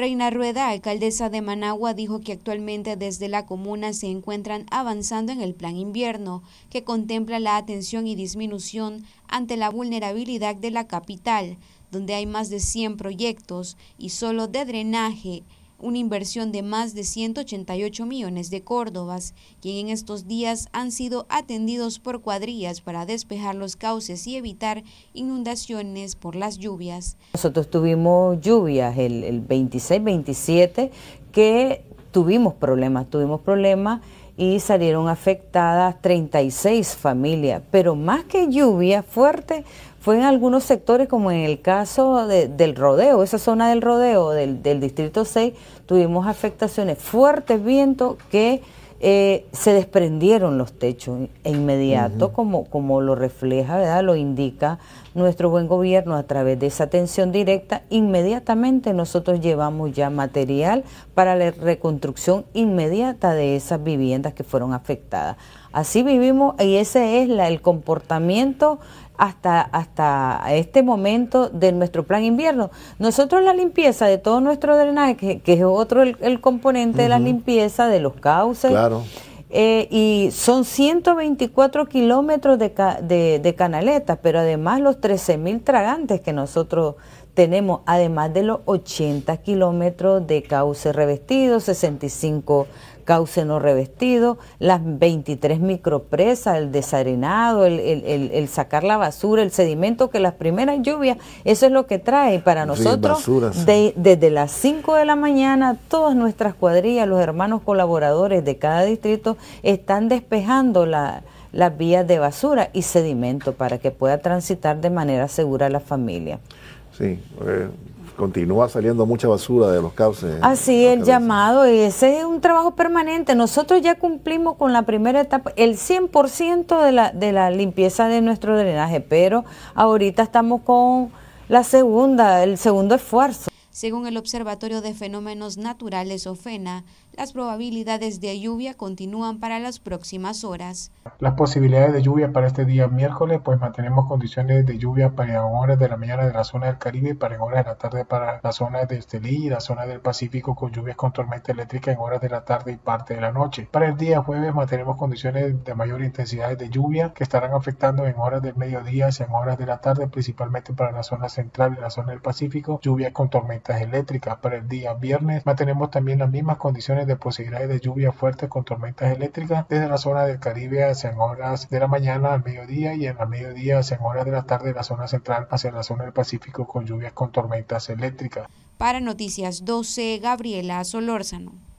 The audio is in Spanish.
Reina Rueda, alcaldesa de Managua, dijo que actualmente desde la comuna se encuentran avanzando en el plan invierno, que contempla la atención y disminución ante la vulnerabilidad de la capital, donde hay más de 100 proyectos y solo de drenaje una inversión de más de 188 millones de córdobas, quien en estos días han sido atendidos por cuadrillas para despejar los cauces y evitar inundaciones por las lluvias. Nosotros tuvimos lluvias el, el 26-27 que tuvimos problemas, tuvimos problemas y salieron afectadas 36 familias, pero más que lluvia fuerte fue en algunos sectores, como en el caso del rodeo, esa zona del rodeo del, del distrito 6, tuvimos afectaciones, fuertes vientos que eh, se desprendieron los techos e inmediato, como, como lo refleja, ¿verdad? lo indica nuestro buen gobierno a través de esa atención directa, inmediatamente nosotros llevamos ya material para la reconstrucción inmediata de esas viviendas que fueron afectadas. Así vivimos y ese es la, el comportamiento hasta, hasta este momento de nuestro plan invierno. Nosotros la limpieza de todo nuestro drenaje, que, es otro el, componente de la limpieza de los cauces. Eh, y son 124 kilómetros de, de, de canaletas, pero además los 13.000 tragantes que nosotros tenemos además de los 80 kilómetros de cauce revestido, 65 cauce no revestido, las 23 micropresas, el desarenado, el, sacar la basura, el sedimento, que las primeras lluvias, eso es lo que trae para nosotros desde las 5 de la mañana, todas nuestras cuadrillas, los hermanos colaboradores de cada distrito están despejando las vías de basura y sedimento para que pueda transitar de manera segura la familia. Sí, continúa saliendo mucha basura de los cauces. Así, es, el llamado, y ese es un trabajo permanente. Nosotros ya cumplimos con la primera etapa, el 100% de la, de la limpieza de nuestro drenaje, pero ahorita estamos con la segunda, el segundo esfuerzo. Según el Observatorio de Fenómenos Naturales OFENA, las probabilidades de lluvia continúan para las próximas horas. Las posibilidades de lluvia para este día miércoles, pues mantenemos condiciones de lluvia para horas de la mañana de la zona del Caribe, para horas de la tarde para la zona de Estelí y la zona del Pacífico con lluvias con tormenta eléctrica en horas de la tarde y parte de la noche. Para el día jueves mantenemos condiciones de mayor intensidad de lluvia que estarán afectando en horas del mediodía y en horas de la tarde, principalmente para la zona central y la zona del Pacífico, lluvias con tormenta eléctricas. Para el día viernes mantenemos también las mismas condiciones de posibilidades de lluvia fuerte con tormentas eléctricas desde la zona del Caribe hacia en horas de la mañana al mediodía y en la mediodía hacia en horas de la tarde de la zona central hacia la zona del Pacífico con lluvias con tormentas eléctricas. Para Noticias 12, Gabriela Solórzano.